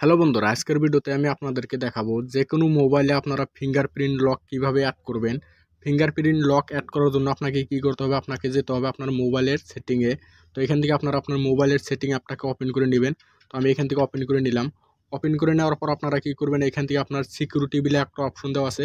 hello বন্ধুরা আজকের ভিডিওতে আমি আপনাদেরকে দেখাবো যে কোনো মোবাইলে আপনারা ফিঙ্গারপ্রিন্ট লক কিভাবে অ্যাড করবেন ফিঙ্গারপ্রিন্ট লক অ্যাড করার জন্য আপনাকে কি করতে হবে আপনাকে যেতে হবে আপনার মোবাইলের সেটিংয়ে তো এখান থেকে আপনারা আপনার মোবাইলের সেটিং অ্যাপটাকে ওপেন করে নেবেন তো আমি এখান থেকে ওপেন করে নিলাম ওপেন করে নেওয়ার পর আপনারা কি করবেন এখান থেকে আপনার সিকিউরিটি বিলে একটা অপশন দেওয়া আছে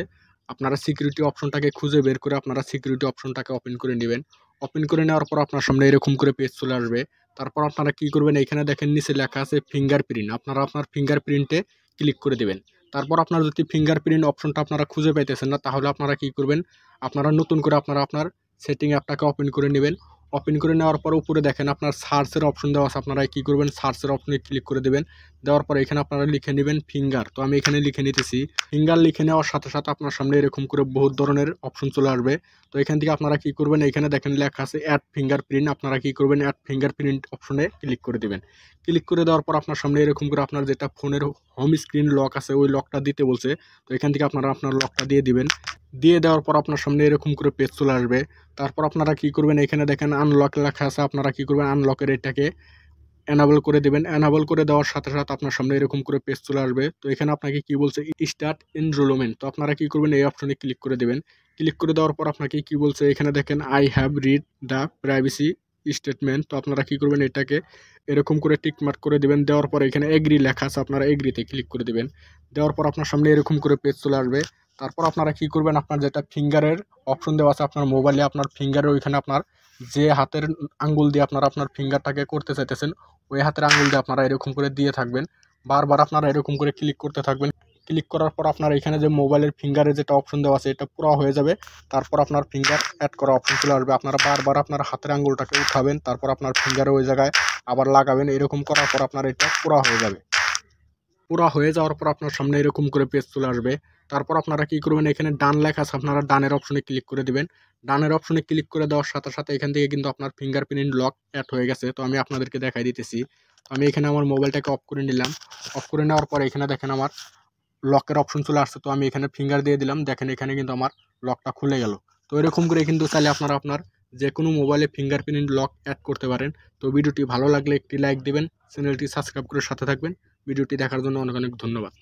আপনারা সিকিউরিটি অপশনটাকে খুঁজে বের করে আপনারা সিকিউরিটি অপশনটাকে ওপেন করে নেবেন ওপেন করে নেওয়ার পর আপনার সামনে এরকম করে পেজ চলে আসবে তারপর আপনারা কি করবেন এখানে দেখেন নিচে লেখা আছে ফিঙ্গার প্রিন্ট আপনারা আপনার ফিঙ্গার প্রিন্টে ক্লিক করে দেবেন তারপর আপনার যদি ফিঙ্গার প্রিন্ট অপশনটা আপনারা খুঁজে পাইতেছেন না তাহলে আপনারা কি করবেন আপনারা নতুন করে আপনারা আপনার সেটিং অ্যাপটাকে ওপেন করে নেবেন ওপেন করে নেওয়ার পর উপরে দেখেন আপনার সার্চের অপশন দেওয়া আছে আপনারা কী করবেন সার্চের অপশনে ক্লিক করে দেবেন দেওয়ার পর এখানে আপনারা লিখে নেবেন ফিঙ্গার তো আমি এখানে লিখে নিতেছি ফিঙ্গার লিখে নেওয়ার সাথে সাথে আপনার সামনে এরকম করে বহুত ধরনের অপশন চলে আসবে তো এখান থেকে আপনারা কী করবেন এখানে দেখেন লেখা আছে অ্যাড ফিঙ্গার প্রিন্ট আপনারা কী করবেন অ্যাড ফিঙ্গার প্রিন্ট অপশনে ক্লিক করে দেবেন ক্লিক করে দেওয়ার পর আপনার সামনে এরকম করে আপনার যেটা ফোনের হোম স্ক্রিন লক আছে ওই লকটা দিতে বলছে তো এখান থেকে আপনারা আপনার লকটা দিয়ে দিবেন দিয়ে দেওয়ার পর আপনার সামনে এরকম করে পেজ চলে আসবে তারপর আপনারা কি করবেন এখানে দেখেন আনলক লেখা আছে আপনারা কি করবেন আনলকের এটাকে অ্যানাবল করে দেবেন অ্যানাবল করে দেওয়ার সাথে সাথে আপনার সামনে এরকম করে পেজ চলে আসবে তো এখানে আপনাকে কি বলছে স্টার্ট এনরোলমেন্ট তো আপনারা কি করবেন এই অপশনে ক্লিক করে দেবেন ক্লিক করে দেওয়ার পর আপনাকে কি বলছে এখানে দেখেন I have read the privacy statement তো আপনারা কি করবেন এটাকে এরকম করে টিকমার্ক করে দেবেন দেওয়ার পর এখানে এগ্রি লেখা আছে আপনারা এগ্রিতে ক্লিক করে দেবেন দেওয়ার পর আপনার সামনে এরকম করে পেজ চলে আসবে তারপর আপনারা কি করবেন আপনার যেটা ফিঙ্গারের অপশন দেওয়া আছে আপনার মোবাইলে আপনার ফিঙ্গারে ওইখানে আপনার যে হাতের আঙ্গুল দিয়ে আপনারা আপনার ফিঙ্গারটাকে করতে চাইতেছেন ওই হাতের আঙ্গুল দিয়ে আপনারা এরকম করে দিয়ে থাকবেন বারবার আপনারা এরকম করে ক্লিক করতে থাকবেন ক্লিক করার পর আপনার এখানে যে মোবাইলের ফিঙ্গারে যেটা অপশন দেওয়া আছে এটা পুরো হয়ে যাবে তারপর আপনার ফিঙ্গার অ্যাড করা অপশন চলে আসবে আপনারা বারবার আপনার হাতের আঙ্গুলটাকে উঠাবেন তারপর আপনার ফিঙ্গারে ওই জায়গায় আবার লাগাবেন এরকম করার পর আপনার এটা পুরো হয়ে যাবে পুরো হয়ে যাওয়ার পর আপনার সামনে এরকম করে পেজ চলে আসবে তারপর আপনারা কী করবেন এখানে ডান লেখা আছে আপনারা ডানের অপশনে ক্লিক করে দেবেন ডানের অপশনে ক্লিক করে দেওয়ার সাথে সাথে এখান থেকে কিন্তু আপনার ফিঙ্গারপ্রিন্ট লক অ্যাড হয়ে গেছে তো আমি আপনাদেরকে দেখাই দিতেছি আমি এখানে আমার মোবাইলটাকে অফ করে নিলাম অফ করে নেওয়ার পর এখানে দেখেন আমার লকের অপশন চলে আসছে তো আমি এখানে ফিঙ্গার দিয়ে দিলাম দেখেন এখানে কিন্তু আমার লকটা খুলে গেল তো এরকম করে কিন্তু চাইলে আপনারা আপনার যে কোনো মোবাইলে ফিঙ্গারপ্রিন্ট লক অ্যাড করতে পারেন তো ভিডিওটি ভালো লাগলে একটি লাইক দেবেন চ্যানেলটি সাবস্ক্রাইব করে সাথে থাকবেন ভিডিওটি দেখার জন্য অনেক অনেক ধন্যবাদ